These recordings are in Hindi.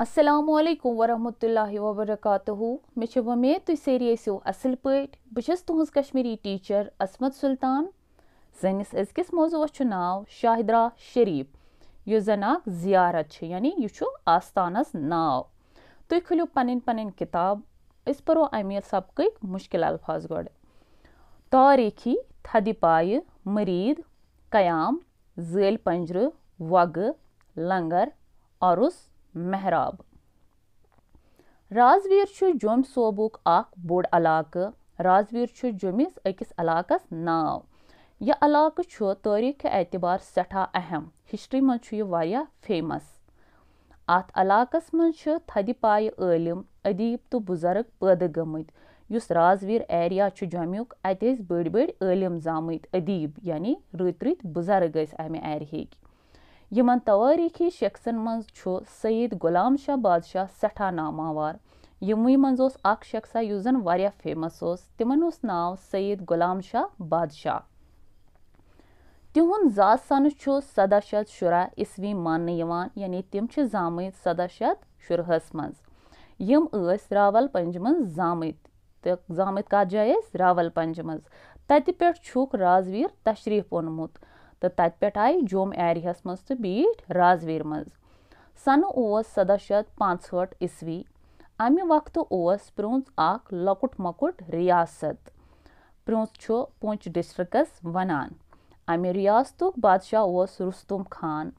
असलकुम वरहत ला वरकत मे वमेद तु सी असल पे बहस तुज कश्मीरी टीचर असमत सुल्तान सैनिस अजकिस मौजूद नाव शाहिदरा शरीफ यु जनक जियारत यानी यह आस्थानस नाव तु खुलो पनिन पनिन किताब इस पर अमीर सबक मुश्किल अल्फाज गोड़ तारीखी थदिपाय मरीद कयाम जल पंजर वग लंगर अरुस محراب رازویر چھُ جوٚمہِ صوبُک اکھ بوٚڑ علاقہٕ رازویر چھُ جوٚمِس أکِس علاقس ناو یہِ علاقہٕ چھُ تٲریٖخہٕ اعتبار سٮ۪ٹھاہ اہم ہِسٹری منٛز چھُ یہِ واریاہ فیمس اتھ علاقس منٛز چھِ تھدِ پایہِ عٲلِم ادیٖب تہٕ بُزرٕگ پٲدٕ گٔمٕتۍ یُس رازویر ایریا چھُ جوٚمیُک اتہِ ٲسۍ بٔڑۍ بٔڑۍ عٲلِم زامٕتۍ ادیٖب یعنی رٕتۍ رٕتۍ بُزرٕگ ٲسۍ امہِ ایریہٕکۍ यमन तवारीखी शख्सन मं सद गुलाम शाह बादशाह सठा नामावार यमे मंस शख्सा यु जन फेमस उस तिमन उस नाव सद गुलाम शाह बादशाह तिहद जन सदा शत शुरा ईस्वी मान यानि तम जाम सदा शत शुरह मं रावल पंज मं जाम जाम कत जाए रावल पंज मं तुख राजवीर तशरीफ ओनमुत तो तत आई जोम एरियास मज तो बीठ राजवीर मज सन सदा शत पांसठ ईस्वी अमि वक्त प्रोंज अख लकुट मकुट रियासत प्रोंज पुंछ डिस्ट्रिकस वनान अमि रियासत बादशाह उस रुस्तुम खान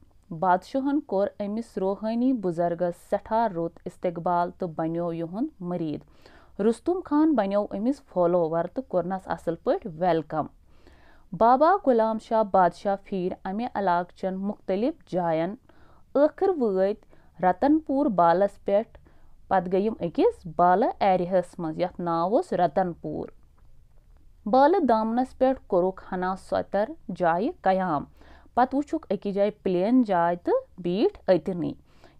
बादशाहन कोर अमिस रूहानी बुजर्गस सठा रुत इस्तकबाल तो बनो युद मरीद रुस्तुम खान बनो अमिस फॉलोवर तो कर्नस असल पे वेलकम बाबा गुलाम शाह बादशाह फिर अमे अलाक चन मुख्तलिफ जायन आखिर वत रतनपुर बालस पे पम अकिस बाल एरहस मज नावस रतनपुर बाल दामनस पे कोरुक हना सोतर जाय कयाम पत वुक अकि जाय प्लेन जाय तो बीठ अतनी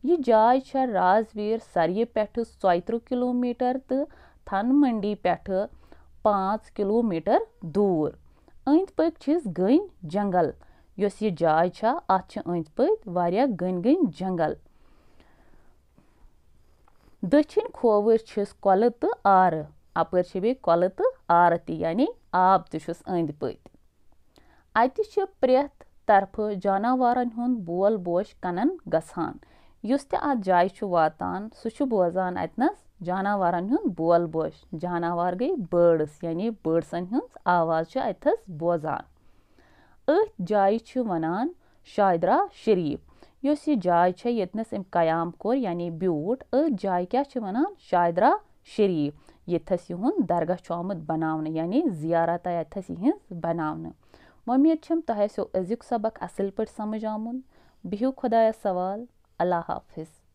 यह जाय राजवीर सरय पे चौत किलोमीटर तो थन मंडी पे पांच किलोमीटर दूर गन जंगल इस यह जाय अंद पा गन गन जंगल दक्षिण खोवर कल तो आर अप कल तो आर तानी आब तुस अंद पत तरफ जानवरन हूँ बोल बोश कनन गसान जाय वातान सू बोजान अतनस जानवरन हूँ बोल बोश जानवर गई बर्ड्स यानी बर्डसन हज आवाज अतस बोजान अथ जाए वनान शाहिदरा शरीफ इस यह जाए यस अम क्याम कौर यानी ब्यूट अथ जाए क्या वनान शाहिदरा शरीफ ये युद्ध दरगाह आमुत बना यानी जियारत अथस इन बना उम्मीद तहसो अजिक सबक असल पा समझ आमुन बिहू खुदा सवाल अल्लाह हाफिज़